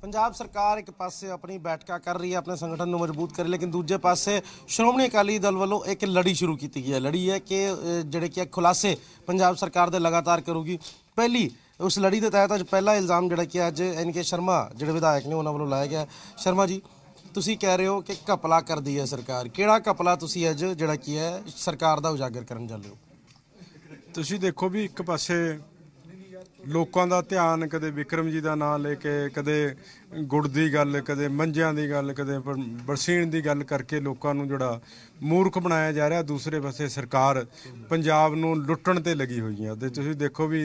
ਪੰਜਾਬ ਸਰਕਾਰ ਇੱਕ ਪਾਸੇ ਆਪਣੀ ਬੈਠਕਾਂ ਕਰ ਰਹੀ ਹੈ ਆਪਣੇ ਸੰਗਠਨ ਨੂੰ ਮਜ਼ਬੂਤ ਕਰੇ ਲੇਕਿਨ ਦੂਜੇ ਪਾਸੇ ਸ਼੍ਰੋਮਣੀ ਅਕਾਲੀ ਦਲ ਵੱਲੋਂ ਇੱਕ ਲੜੀ ਸ਼ੁਰੂ ਕੀਤੀ ਗਈ ਹੈ ਲੜੀ ਹੈ ਕਿ ਜਿਹੜੇ ਕਿ ਖੁਲਾਸੇ ਪੰਜਾਬ ਸਰਕਾਰ ਦੇ ਲਗਾਤਾਰ ਕਰੂਗੀ ਪਹਿਲੀ ਉਸ ਲੜੀ ਦੇ ਤਹਿਤ ਅੱਜ ਪਹਿਲਾ ਇਲਜ਼ਾਮ ਜਿਹੜਾ ਕਿ ਅੱਜ ਐਨ ਕੇ ਸ਼ਰਮਾ ਜਿਹੜੇ ਵਿਧਾਇਕ ਨੇ ਉਹਨਾਂ ਵੱਲੋਂ ਲਾਇਆ ਗਿਆ ਸ਼ਰਮਾ ਜੀ ਤੁਸੀਂ ਕਹਿ ਰਹੇ ਹੋ ਕਿ ਕਪਲਾ ਕਰਦੀ ਹੈ ਸਰਕਾਰ ਕਿਹੜਾ ਕਪਲਾ ਤੁਸੀਂ ਅੱਜ ਜਿਹੜਾ ਕੀ ਹੈ ਸਰਕਾਰ ਦਾ ਉਜਾਗਰ ਕਰਨ ਜਾ ਰਹੇ ਹੋ ਤੁਸੀਂ ਦੇਖੋ ਵੀ ਇੱਕ ਪਾਸੇ ਲੋਕਾਂ ਦਾ ਧਿਆਨ ਕਦੇ ਵਿਕਰਮ ਜੀ ਦਾ ਨਾਮ ਲੈ ਕੇ ਕਦੇ ਗੁੜ ਦੀ ਗੱਲ ਕਦੇ ਮੰਝਿਆਂ ਦੀ ਗੱਲ ਕਦੇ ਬਰਸੀਨ ਦੀ ਗੱਲ ਕਰਕੇ ਲੋਕਾਂ ਨੂੰ ਜਿਹੜਾ ਮੂਰਖ ਬਣਾਇਆ ਜਾ ਰਿਹਾ ਦੂਸਰੇ ਪਾਸੇ ਸਰਕਾਰ ਪੰਜਾਬ ਨੂੰ ਲੁੱਟਣ ਤੇ ਲੱਗੀ ਹੋਈ ਹੈ ਤੇ ਤੁਸੀਂ ਦੇਖੋ ਵੀ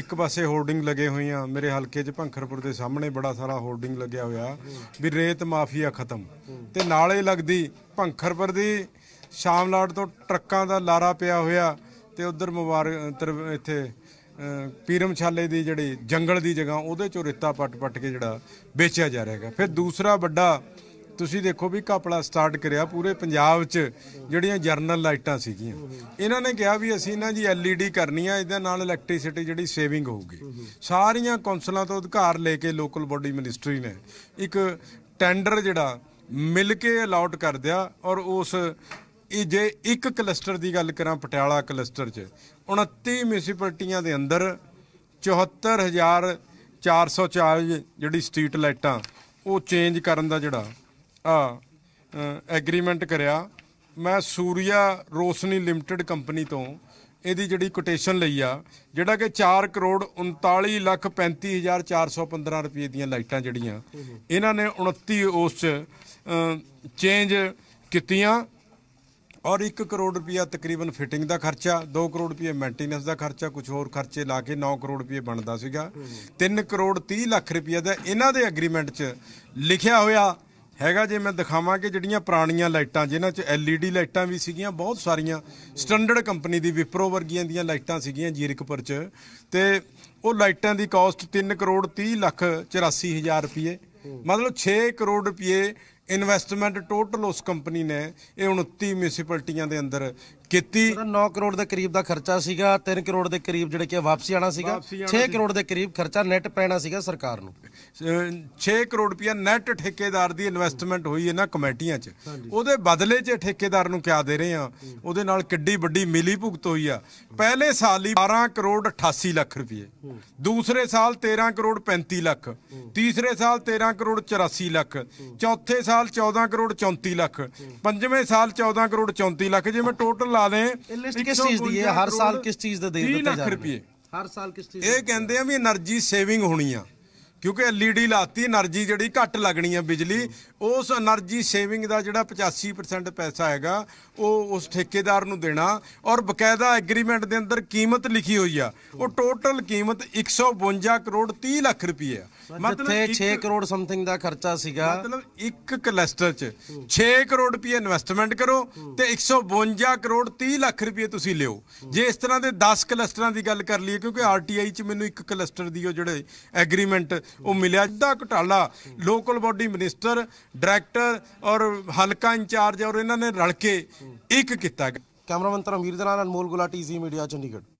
ਇੱਕ ਪਾਸੇ ਹੋਰਡਿੰਗ ਹੋਏ ਹੋਈਆਂ ਮੇਰੇ ਹਲਕੇ 'ਚ ਭੰਖਰਪੁਰ ਦੇ ਸਾਹਮਣੇ ਬੜਾ ਸਾਰਾ ਹੋਰਡਿੰਗ ਲੱਗਿਆ ਹੋਇਆ ਵੀ ਰੇਤ ਮਾਫੀਆ ਖਤਮ ਤੇ ਨਾਲੇ ਲੱਗਦੀ ਭੰਖਰਪੁਰ ਦੀ ਸ਼ਾਮਲਾਟ ਤੋਂ ਟਰੱਕਾਂ ਦਾ ਲਾਰਾ ਪਿਆ ਹੋਇਆ ਤੇ ਉਧਰ ਮੁਬਾਰਕ ਇੱਥੇ ਪੀਰਮਛਾਲੇ ਦੀ ਜਿਹੜੀ ਜੰਗਲ ਦੀ ਜਗ੍ਹਾ ਉਹਦੇ ਚੋਂ ਰੇਤਾ ਪੱਟ-ਪੱਟ ਕੇ ਜਿਹੜਾ ਵੇਚਿਆ ਜਾ ਰਿਹਾ ਹੈਗਾ ਫਿਰ ਦੂਸਰਾ ਵੱਡਾ ਤੁਸੀਂ ਦੇਖੋ ਵੀ ਕਾਪੜਾ ਸਟਾਰਟ ਕਰਿਆ ਪੂਰੇ ਪੰਜਾਬ 'ਚ ਜਿਹੜੀਆਂ ਜਰਨਲ ਲਾਈਟਾਂ ਸੀਗੀਆਂ ਇਹਨਾਂ ਨੇ ਕਿਹਾ ਵੀ ਅਸੀਂ ਨਾ ਜੀ ਐਲਈਡੀ ਕਰਨੀ ਆ ਇਹਦੇ ਨਾਲ ਇਲੈਕਟ੍ਰਿਸਿਟੀ ਜਿਹੜੀ ਸੇਵਿੰਗ ਹੋਊਗੀ ਸਾਰੀਆਂ ਕੌਂਸਲਾਂ ਤੋਂ ਅਧਿਕਾਰ ਲੈ ਕੇ ਲੋਕਲ ਬਾਡੀ ਮਿਨਿਸਟਰੀ ਨੇ ਇੱਕ ਟੈਂਡਰ ਜਿਹੜਾ ਮਿਲ ਕੇ ਅਲਾਟ ਕਰ ਦਿਆ ਔਰ ਉਸ ਇਹ ਜੇ ਇੱਕ ਕਲਸਟਰ ਦੀ ਗੱਲ ਕਰਾਂ ਪਟਿਆਲਾ ਕਲਸਟਰ 'ਚ 29 ਮਿਊਨਿਸਪੈਲਿਟੀਆਂ ਦੇ ਅੰਦਰ 74440 ਜਿਹੜੀ ਸਟਰੀਟ ਲਾਈਟਾਂ ਉਹ ਚੇਂਜ ਕਰਨ ਦਾ ਜਿਹੜਾ ਆ ਐਗਰੀਮੈਂਟ ਕਰਿਆ ਮੈਂ ਸੂਰਿਆ ਰੋਸ਼ਨੀ ਲਿਮਟਿਡ ਕੰਪਨੀ ਤੋਂ ਇਹਦੀ ਜਿਹੜੀ ਕੋਟੇਸ਼ਨ ਲਈ ਆ ਜਿਹੜਾ ਕਿ 4 ਕਰੋੜ 39 ਲੱਖ 35415 ਰੁਪਏ ਦੀਆਂ ਲਾਈਟਾਂ ਜਿਹੜੀਆਂ ਇਹਨਾਂ ਨੇ 29 ਉਸ ਚ ਚੇਂਜ ਕੀਤੀਆਂ ਔਰ 1 ਕਰੋੜ ਰੁਪਿਆ ਤਕਰੀਬਨ ਫਿਟਿੰਗ ਦਾ ਖਰਚਾ 2 ਕਰੋੜ ਰੁਪਿਆ ਮੈਂਟੇਨੈਂਸ ਦਾ ਖਰਚਾ ਕੁਝ ਹੋਰ ਖਰਚੇ ਲਾ ਕੇ 9 ਕਰੋੜ ਰੁਪਏ ਬਣਦਾ ਸੀਗਾ 3 ਕਰੋੜ 30 ਲੱਖ ਰੁਪਏ ਦਾ ਇਹਨਾਂ ਦੇ ਐਗਰੀਮੈਂਟ 'ਚ ਲਿਖਿਆ ਹੋਇਆ ਹੈਗਾ ਜੇ ਮੈਂ ਦਿਖਾਵਾਂ ਕਿ ਜਿਹੜੀਆਂ ਪੁਰਾਣੀਆਂ ਲਾਈਟਾਂ ਜਿਨ੍ਹਾਂ 'ਚ ਐਲਈਡੀ ਲਾਈਟਾਂ ਵੀ ਸੀਗੀਆਂ ਬਹੁਤ ਸਾਰੀਆਂ ਸਟੈਂਡਰਡ ਕੰਪਨੀ ਦੀ ਵਿਪਰੋ ਵਰਗੀਆਂ ਦੀਆਂ ਲਾਈਟਾਂ ਸੀਗੀਆਂ ਜੀਰਕਪੁਰ 'ਚ ਤੇ ਉਹ ਲਾਈਟਾਂ ਦੀ ਕਾਸਟ 3 ਕਰੋੜ 30 ਲੱਖ 84 ਹਜ਼ਾਰ ਰੁਪਏ ਮਤਲਬ 6 ਕਰੋੜ ਰੁਪਏ ਇਨਵੈਸਟਮੈਂਟ ਟੋਟਲ ਉਸ ਕੰਪਨੀ ਨੇ ਇਹ 29 ਮਿਊਨਿਸਪੈਲਿਟੀਆਂ ਦੇ ਅੰਦਰ ਕੀਤੀ 9 ਕਰੋੜ ਦੇ ਕਰੀਬ ਦਾ ਖਰਚਾ ਸੀਗਾ 3 ਕਰੋੜ ਦੇ ਕਰੀਬ ਜਿਹੜੇ ਕਿ ਵਾਪਸੀ ਆਣਾ ਸੀਗਾ 6 ਕਰੋੜ ਦੇ ਕਰੀਬ ਖਰਚਾ ਨੈਟ ਪੈਣਾ ਸੀਗਾ ਸਰਕਾਰ ਨੂੰ 6 ਕਰੋੜ ਰੁਪਏ ਨੈਟ ਠੇਕੇਦਾਰ ਦੀ ਇਨਵੈਸਟਮੈਂਟ ਹੋਈ ਇਹਨਾਂ ਕਮੇਟੀਆਂ 'ਚ ਉਹਦੇ ਬਦਲੇ 'ਚ ਠੇਕੇਦਾਰ ਨੂੰ ਕਿਆ ਦੇ ਰਹੇ ਆ ਉਹਦੇ ਨਾਲ ਕਿੱਡੀ ਵੱਡੀ ਮਿਲੀ ਭੁਗਤ ਹੋਈ ਆ ਪਹਿਲੇ ਸਾਲ ਹੀ 12 ਕਰੋੜ 88 ਲੱਖ ਰੁਪਏ ਦੂਸਰੇ ਸਾਲ 13 ਕਰੋੜ 35 ਲੱਖ ਤੀਸਰੇ ਸਾਲ 13 ਕਰੋੜ 84 ਲੱਖ ਚੌਥੇ ਸਾਲ ਸਾਲ 14 ਕਰੋੜ 34 ਲੱਖ ਪੰਜਵੇਂ ਸਾਲ 14 ਕਰੋੜ 34 ਲੱਖ ਜੇ ਮੈਂ ਟੋਟਲ ਲਾ ਦੇ ਕਿਸ ਚੀਜ਼ ਦੀ ਹੈ ਹਰ ਸਾਲ ਕਿਸ ਚੀਜ਼ ਦਾ ਦੇ ਦਿੱਤਾ ਜਾ ਰਿਹਾ ਹੈ ਹਰ ਸਾਲ ਕਿਸ ਚੀਜ਼ ਇਹ ਕਹਿੰਦੇ ਆ ਵੀ એનર્ਜੀ ਸੇਵਿੰਗ ਹੋਣੀ ਆ ਕਿਉਂਕਿ ਐਲਈਡੀ ਲਾਤੀ એનર્ਜੀ ਜਿਹੜੀ ਘੱਟ ਲੱਗਣੀ ਆ ਬਿਜਲੀ ਉਸ એનર્ਜੀ ਸੇਵਿੰਗ ਦਾ ਜਿਹੜਾ 85% ਪੈਸਾ ਹੈਗਾ ਉਹ ਉਸ ਠੇਕੇਦਾਰ ਨੂੰ ਦੇਣਾ ਔਰ ਬਕਾਇਦਾ ਐਗਰੀਮੈਂਟ ਦੇ ਅੰਦਰ ਕੀਮਤ ਲਿਖੀ ਹੋਈ ਆ ਉਹ ਟੋਟਲ ਕੀਮਤ 152 ਕਰੋੜ 30 ਲੱਖ ਰੁਪਏ ਆ ਮਤਲਬ 6 ਕਰੋੜ ਸਮਥਿੰਗ ਦਾ ਖਰਚਾ ਸੀਗਾ ਮਤਲਬ ਇੱਕ ਕਲਸਟਰ 'ਚ 6 ਕਰੋੜ ਰੁਪਏ ਇਨਵੈਸਟਮੈਂਟ ਕਰੋ ਤੇ 152 ਕਰੋੜ 30 ਲੱਖ ਰੁਪਏ ਤੁਸੀਂ ਲਿਓ ਜੇ ਇਸ ਤਰ੍ਹਾਂ ਦੇ 10 ਕਲਸਟਰਾਂ ਦੀ ਗੱਲ ਕਰ ਲਈਏ ਕਿਉਂਕਿ ਆਰਟੀਆਈ 'ਚ ਮੈਨੂੰ ਇੱਕ ਕਲਸਟਰ ਦੀ ਉਹ ਜਿਹੜੇ ਐਗਰੀਮੈਂਟ ਉਹ ਮਿਲਿਆ ਜਿੱਦਾ ਘਟਾਲਾ ਲੋਕਲ ਬਾਡੀ ਮਿਨਿਸਟਰ ਡਾਇਰੈਕਟਰ ਔਰ ਹਲਕਾ ਇੰਚਾਰਜ ਔਰ ਇਹਨਾਂ ਨੇ ਰਲ ਕੇ ਇੱਕ ਕੀਤਾ ਕੈਮਰਾਮੈਨ ਤਰਮਵੀਰ ਦੇ ਨਾਲ ਅਨਮੋਲ ਗੁਲਾਟੀ ਜ਼ੀ ਮੀਡੀਆ ਚੰਡੀਗੜ੍ਹ